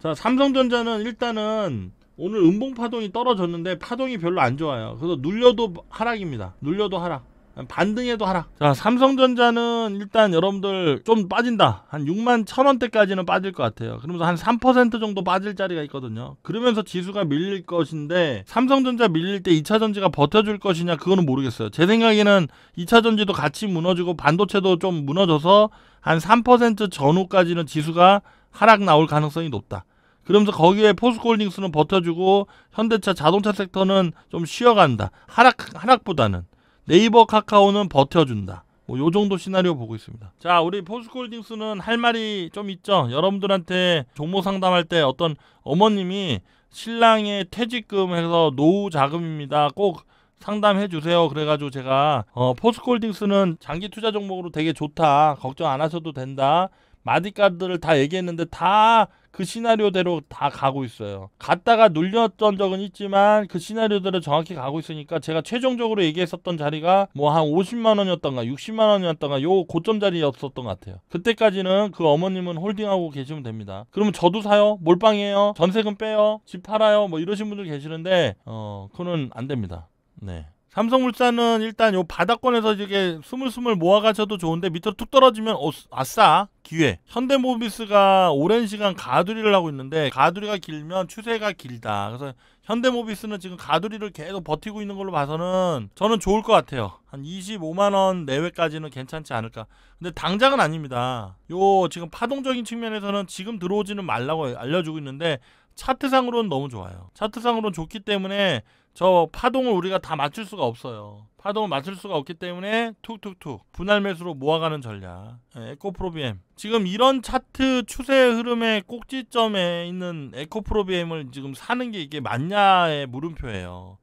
자 삼성전자는 일단은 오늘 음봉 파동이 떨어졌는데 파동이 별로 안 좋아요. 그래서 눌려도 하락입니다. 눌려도 하락. 반등해도 하락. 자, 삼성전자는 일단 여러분들 좀 빠진다. 한 6만 1000원대까지는 빠질 것 같아요. 그러면서 한 3% 정도 빠질 자리가 있거든요. 그러면서 지수가 밀릴 것인데 삼성전자 밀릴 때 2차전지가 버텨줄 것이냐 그거는 모르겠어요. 제 생각에는 2차전지도 같이 무너지고 반도체도 좀 무너져서 한 3% 전후까지는 지수가 하락 나올 가능성이 높다. 그러면서 거기에 포스코홀딩스는 버텨주고 현대차 자동차 섹터는 좀 쉬어간다. 하락 하락보다는 네이버 카카오는 버텨준다. 뭐 요 정도 시나리오 보고 있습니다. 자, 우리 포스코홀딩스는 할 말이 좀 있죠. 여러분들한테 종목 상담할 때 어떤 어머님이 신랑의 퇴직금 해서 노후 자금입니다. 꼭 상담해 주세요. 그래가지고 제가 어, 포스코홀딩스는 장기 투자 종목으로 되게 좋다. 걱정 안 하셔도 된다. 마디카드를 다 얘기했는데 다 그 시나리오대로 다 가고 있어요. 갔다가 눌렸던 적은 있지만 그 시나리오대로 정확히 가고 있으니까 제가 최종적으로 얘기했었던 자리가 뭐 한 50만 원이었던가 60만 원이었던가 요 고점 자리였었던 것 같아요. 그때까지는 그 어머님은 홀딩하고 계시면 됩니다. 그러면 저도 사요? 몰빵해요? 전세금 빼요? 집 팔아요? 뭐 이러신 분들 계시는데 어 그거는 안 됩니다. 네. 삼성물산은 일단 요 바닥권에서 이게 스물스물 모아가셔도 좋은데 밑으로 툭 떨어지면 어, 아싸 기회 현대모비스가 오랜 시간 가두리를 하고 있는데 가두리가 길면 추세가 길다 그래서 현대모비스는 지금 가두리를 계속 버티고 있는 걸로 봐서는 저는 좋을 것 같아요 한 25만원 내외까지는 괜찮지 않을까 근데 당장은 아닙니다 요 지금 파동적인 측면에서는 지금 들어오지는 말라고 알려주고 있는데 차트상으로는 너무 좋아요. 차트상으로는 좋기 때문에 저 파동을 우리가 다 맞출 수가 없어요. 파동을 맞출 수가 없기 때문에 툭툭툭 분할 매수로 모아가는 전략. 예, 에코프로비엠. 지금 이런 차트 추세 흐름의 꼭지점에 있는 에코프로비엠을 지금 사는 게 이게 맞냐의 물음표예요.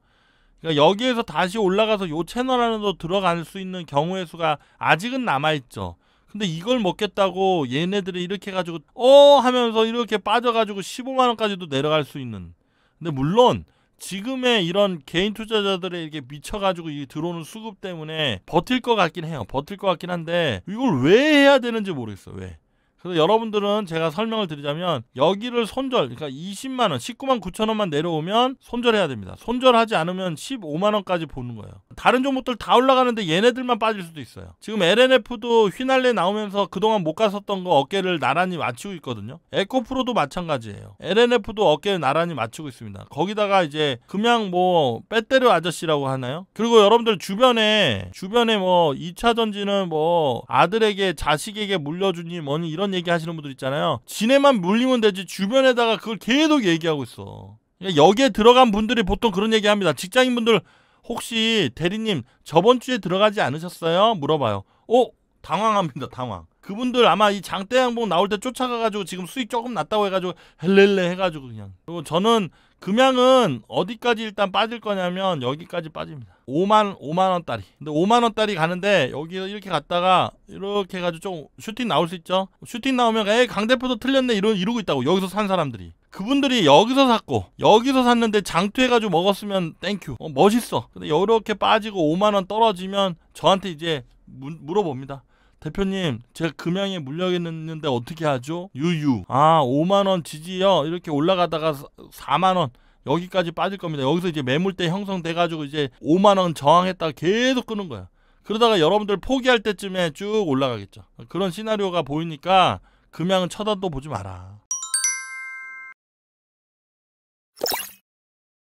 그러니까 여기에서 다시 올라가서 요 채널 안으로 들어갈 수 있는 경우의 수가 아직은 남아있죠. 근데 이걸 먹겠다고 얘네들이 이렇게 가지고 어 하면서 이렇게 빠져가지고 15만 원까지도 내려갈 수 있는. 근데 물론 지금의 이런 개인 투자자들의 이게 미쳐가지고 이 들어오는 수급 때문에 버틸 것 같긴 해요. 버틸 것 같긴 한데 이걸 왜 해야 되는지 모르겠어. 왜? 그래서 여러분들은 제가 설명을 드리자면 여기를 손절 그러니까 20만원 19만 9천원만 내려오면 손절해야 됩니다 손절하지 않으면 15만원까지 보는 거예요 다른 종목들 다 올라가는데 얘네들만 빠질 수도 있어요 지금 LNF도 휘날레 나오면서 그동안 못 갔었던 거 어깨를 나란히 맞추고 있거든요 에코프로도 마찬가지예요 LNF도 어깨를 나란히 맞추고 있습니다 거기다가 이제 그냥 뭐 빼때려 아저씨라고 하나요 그리고 여러분들 주변에 주변에 뭐 2차전지는 뭐 아들에게 자식에게 물려주니 뭐니 이런 이런 얘기 하시는 분들 있잖아요. 지네만 물리면 되지 주변에다가 그걸 계속 얘기하고 있어. 그러니까 여기에 들어간 분들이 보통 그런 얘기합니다. 직장인분들 혹시 대리님 저번 주에 들어가지 않으셨어요? 물어봐요. 오 어? 당황합니다. 당황. 그분들 아마 이 장대양봉 나올 때 쫓아가가지고 지금 수익 조금 났다고 해가지고 헬렐레 해가지고 그냥 그리고 저는 금양은 어디까지 일단 빠질 거냐면 여기까지 빠집니다 5만 5만 원짜리 근데 5만 원짜리 가는데 여기서 이렇게 갔다가 이렇게 해가지고 좀 슈팅 나올 수 있죠 슈팅 나오면 에이 강 대표도 틀렸네 이러, 이러고 있다고 여기서 산 사람들이 그분들이 여기서 샀고 여기서 샀는데 장투해가지고 먹었으면 땡큐 어, 멋있어 근데 이렇게 빠지고 5만원 떨어지면 저한테 이제 무, 물어봅니다 대표님 제가 금양에 물려있는데 어떻게 하죠? 유유 아 5만원 지지요 이렇게 올라가다가 4만원 여기까지 빠질 겁니다 여기서 이제 매물대 형성돼 가지고 이제 5만원 저항했다가 계속 끄는 거야 그러다가 여러분들 포기할 때쯤에 쭉 올라가겠죠 그런 시나리오가 보이니까 금양은 쳐다도 보지 마라